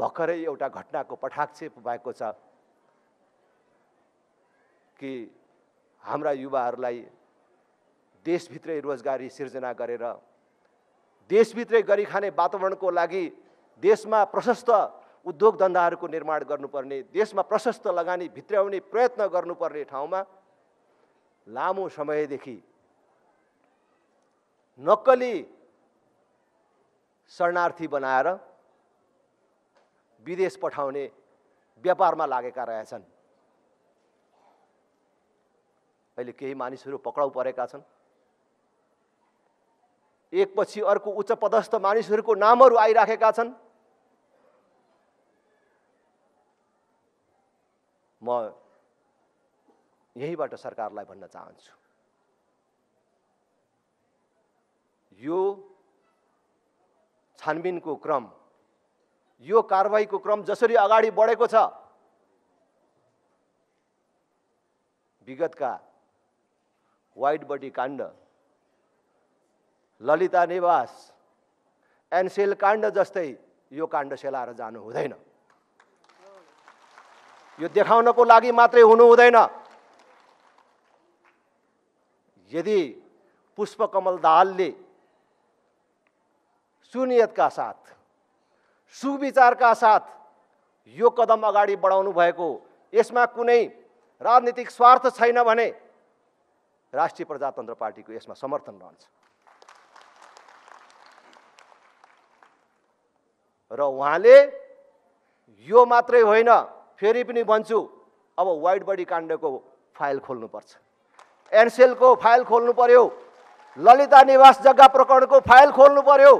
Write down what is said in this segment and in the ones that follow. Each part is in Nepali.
भर्खरै एउटा घटनाको पठाक्षेप भएको छ कि हाम्रा युवाहरूलाई देशभित्रै रोजगारी सिर्जना गरेर देशभित्रै गरी खाने वातावरणको लागि देशमा प्रशस्त उद्योग धन्दाहरूको निर्माण गर्नुपर्ने देशमा प्रशस्त लगानी भित्राउने प्रयत्न गर्नुपर्ने ठाउँमा लामो समयदेखि नक्कली शरणार्थी बनाएर विदेश पठाउने व्यापारमा लागेका रहेछन् अहिले केही मानिसहरू पक्राउ परेका छन् एकपछि अर्को उच्च पदस्थ मानिसहरूको नामहरू आइराखेका छन् म यहीँबाट सरकारलाई भन्न चाहन्छु यो छानबिनको क्रम यो कारवाहीको क्रम जसरी अगाडि बढेको छ विगतका वाइट बडी काण्ड ललिता निवास एनसेल काण्ड जस्तै यो काण्ड सेलाएर जानु हुँदैन यो देखाउनको लागि मात्रै हुनु हुँदैन यदि पुष्पकमल दाहालले सुनियतका साथ सुविचारका साथ यो कदम अगाडि बढाउनु भएको यसमा कुनै राजनीतिक स्वार्थ छैन भने राष्ट्रिय प्रजातन्त्र पार्टीको यसमा समर्थन रहन्छ र उहाँले यो मात्रै होइन फेरि पनि भन्छु अब वाइट बडी काण्डको फाइल खोल्नुपर्छ एनसेलको फाइल खोल्नु पर्यो ललिता निवास जग्गा प्रकरणको फाइल खोल्नु पर्यो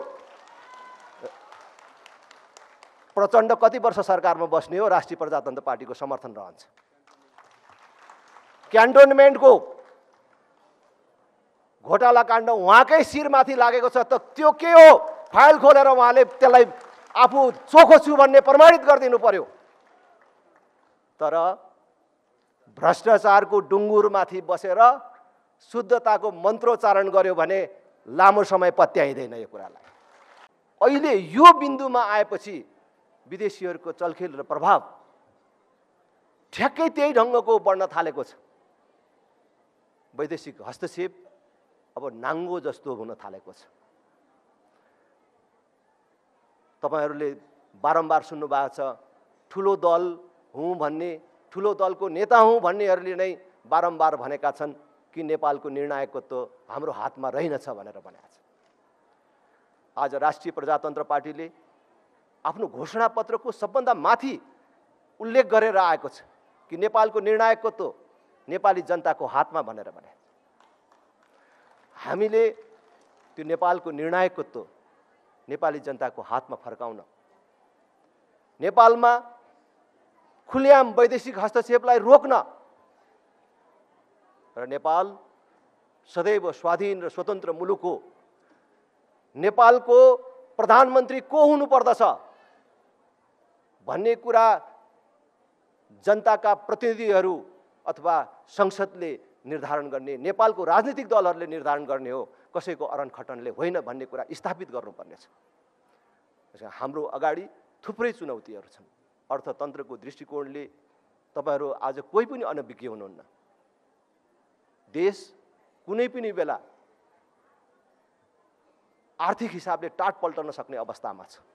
प्रचण्ड कति वर्ष सरकारमा बस्ने हो राष्ट्रिय प्रजातन्त्र पार्टीको समर्थन रहन्छ क्यान्टोनमेन्टको घोटाला काण्ड उहाँकै शिरमाथि लागेको छ त त्यो के हो फाइल खोलेर उहाँले त्यसलाई आफू चोखो छु भन्ने प्रमाणित गरिदिनु पर्यो तर भ्रष्टाचारको डुङ्गुरमाथि बसेर शुद्धताको मन्त्रोच्चारण गर्यो भने लामो समय पत्याइँदैन यो कुरालाई अहिले यो बिन्दुमा आएपछि विदेशीहरूको चलखेल र प्रभाव ठ्याक्कै त्यही ढङ्गको बढ्न थालेको छ वैदेशिक हस्तक्षेप अब नाङ्गो जस्तो हुन थालेको छ तपाईँहरूले बारम्बार सुन्नुभएको छ ठुलो दल हुँ भन्ने ठुलो दलको नेता हुँ भन्नेहरूले नै बारम्बार भनेका छन् कि नेपालको निर्णायकत्व हाम्रो हातमा रहेनछ भनेर भनेका छन् आज राष्ट्रिय प्रजातन्त्र पार्टीले आफ्नो घोषणापत्रको सबभन्दा माथि उल्लेख गरेर आएको छ कि नेपालको निर्णायकको त नेपाली जनताको हातमा भनेर भने हामीले त्यो नेपालको निर्णायकत्व नेपाली जनताको हातमा फर्काउन नेपालमा खुल्याम वैदेशिक हस्तक्षेपलाई रोक्न र नेपाल सदैव स्वाधीन र स्वतन्त्र मुलुक हो नेपालको प्रधानमन्त्री को हुनुपर्दछ भन्ने कुरा जनताका प्रतिनिधिहरू अथवा संसदले निर्धारण गर्ने नेपालको राजनीतिक दलहरूले निर्धारण गर्ने हो कसैको अरन खटनले होइन भन्ने कुरा स्थापित गर्नुपर्नेछ हाम्रो अगाडि थुप्रै चुनौतीहरू छन् अर्थतन्त्रको दृष्टिकोणले तपाईँहरू आज कोही पनि अनभिज्ञ हुनुहुन्न देश कुनै पनि बेला आर्थिक हिसाबले टाट पल्टन सक्ने अवस्थामा छ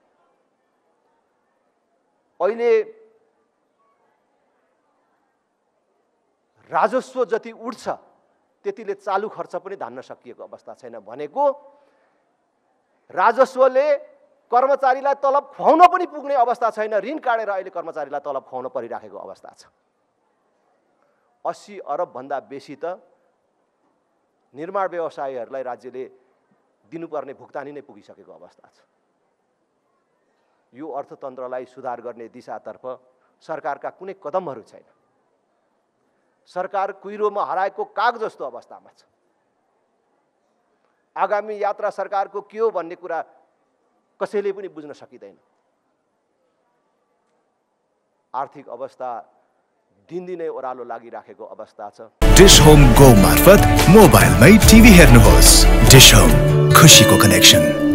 अहिले राजस्व जति उठ्छ त्यतिले चालु खर्च पनि धान्न सकिएको अवस्था छैन भनेको राजस्वले कर्मचारीलाई तलब खुवाउन पनि पुग्ने अवस्था छैन ऋण काटेर अहिले कर्मचारीलाई तलब खुवाउन परिराखेको अवस्था छ अस्सी अरबभन्दा बेसी त निर्माण व्यवसायीहरूलाई राज्यले दिनुपर्ने भुक्तानी नै पुगिसकेको अवस्था छ यो अर्थतन्त्रलाई सुधार गर्ने दिशातर्फ सरकारका कुनै कदमहरू छैन सरकार कुहिरोमा हराएको काग जस्तो अवस्थामा छ आगामी यात्रा सरकारको के हो भन्ने कुरा कसैले पनि बुझ्न सकिँदैन आर्थिक अवस्था दिनदिनै ओह्रालो लागिराखेको अवस्था छ डिस होम गो मार्फत मोबाइलमै टिभी हेर्नुहोस् डिस होम खुसीको कनेक्सन